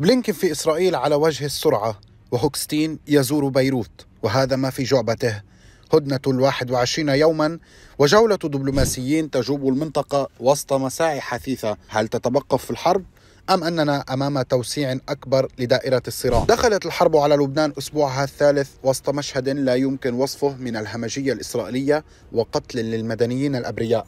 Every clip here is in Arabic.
بلينكن في إسرائيل على وجه السرعة وهوكستين يزور بيروت وهذا ما في جعبته هدنة الواحد وعشرين يوما وجولة دبلوماسيين تجوب المنطقة وسط مساعي حثيثة هل تتوقف الحرب؟ أم أننا أمام توسيع أكبر لدائرة الصراع دخلت الحرب على لبنان أسبوعها الثالث وسط مشهد لا يمكن وصفه من الهمجية الإسرائيلية وقتل للمدنيين الأبرياء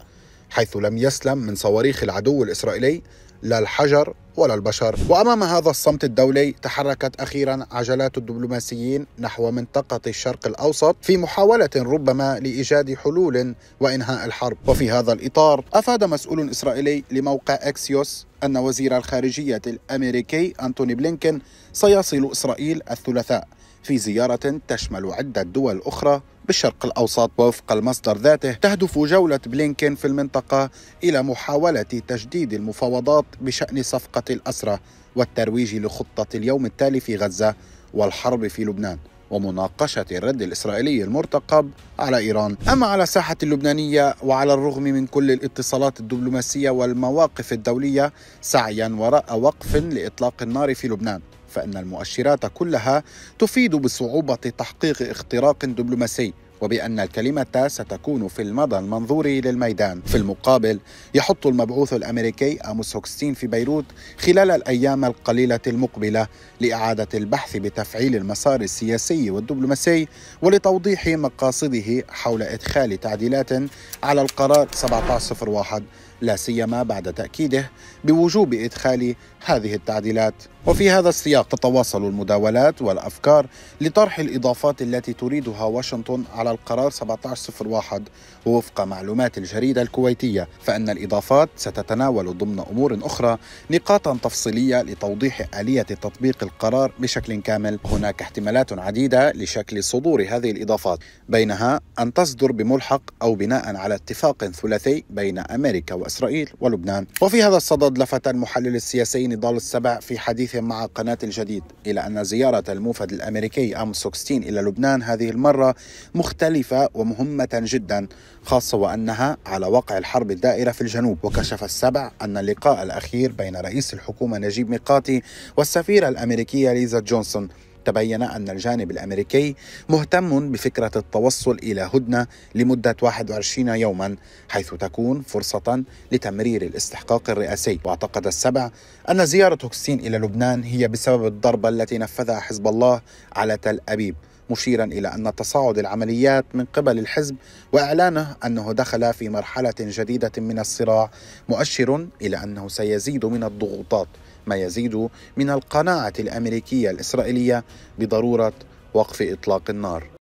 حيث لم يسلم من صواريخ العدو الإسرائيلي لا الحجر ولا البشر وأمام هذا الصمت الدولي تحركت أخيرا عجلات الدبلوماسيين نحو منطقة الشرق الأوسط في محاولة ربما لإيجاد حلول وإنهاء الحرب وفي هذا الإطار أفاد مسؤول إسرائيلي لموقع أكسيوس أن وزير الخارجية الأمريكي أنتوني بلينكين سيصل إسرائيل الثلاثاء في زيارة تشمل عدة دول أخرى بالشرق الأوسط ووفق المصدر ذاته تهدف جولة بلينكين في المنطقة إلى محاولة تجديد المفاوضات بشأن صفقة الأسرة والترويج لخطة اليوم التالي في غزة والحرب في لبنان ومناقشة الرد الإسرائيلي المرتقب على إيران أما على الساحة اللبنانية وعلى الرغم من كل الاتصالات الدبلوماسية والمواقف الدولية سعيا وراء وقف لإطلاق النار في لبنان فإن المؤشرات كلها تفيد بصعوبة تحقيق اختراق دبلوماسي وبأن الكلمة ستكون في المدى المنظور للميدان في المقابل يحط المبعوث الأمريكي أموس هوكستين في بيروت خلال الأيام القليلة المقبلة لإعادة البحث بتفعيل المسار السياسي والدبلوماسي ولتوضيح مقاصده حول إدخال تعديلات على القرار 1701 لا سيما بعد تأكيده بوجوب إدخال هذه التعديلات وفي هذا السياق تتواصل المداولات والأفكار لطرح الإضافات التي تريدها واشنطن على القرار 1701 ووفق معلومات الجريدة الكويتية فإن الإضافات ستتناول ضمن أمور أخرى نقاطا تفصيلية لتوضيح آلية تطبيق القرار بشكل كامل هناك احتمالات عديدة لشكل صدور هذه الإضافات بينها أن تصدر بملحق أو بناء على اتفاق ثلاثي بين أمريكا و إسرائيل ولبنان وفي هذا الصدد لفت المحلل السياسي نضال السبع في حديث مع قناة الجديد إلى أن زيارة الموفد الأمريكي أم 16 إلى لبنان هذه المرة مختلفة ومهمة جدا خاصة وأنها على وقع الحرب الدائرة في الجنوب وكشف السبع أن اللقاء الأخير بين رئيس الحكومة نجيب ميقاتي والسفيرة الأمريكية ليزا جونسون تبين أن الجانب الأمريكي مهتم بفكرة التوصل إلى هدنة لمدة 21 يوما حيث تكون فرصة لتمرير الاستحقاق الرئاسي واعتقد السبع أن زيارة هوكسين إلى لبنان هي بسبب الضربة التي نفذها حزب الله على تل أبيب مشيرا الى ان تصاعد العمليات من قبل الحزب واعلانه انه دخل في مرحله جديده من الصراع مؤشر الى انه سيزيد من الضغوطات ما يزيد من القناعه الامريكيه الاسرائيليه بضروره وقف اطلاق النار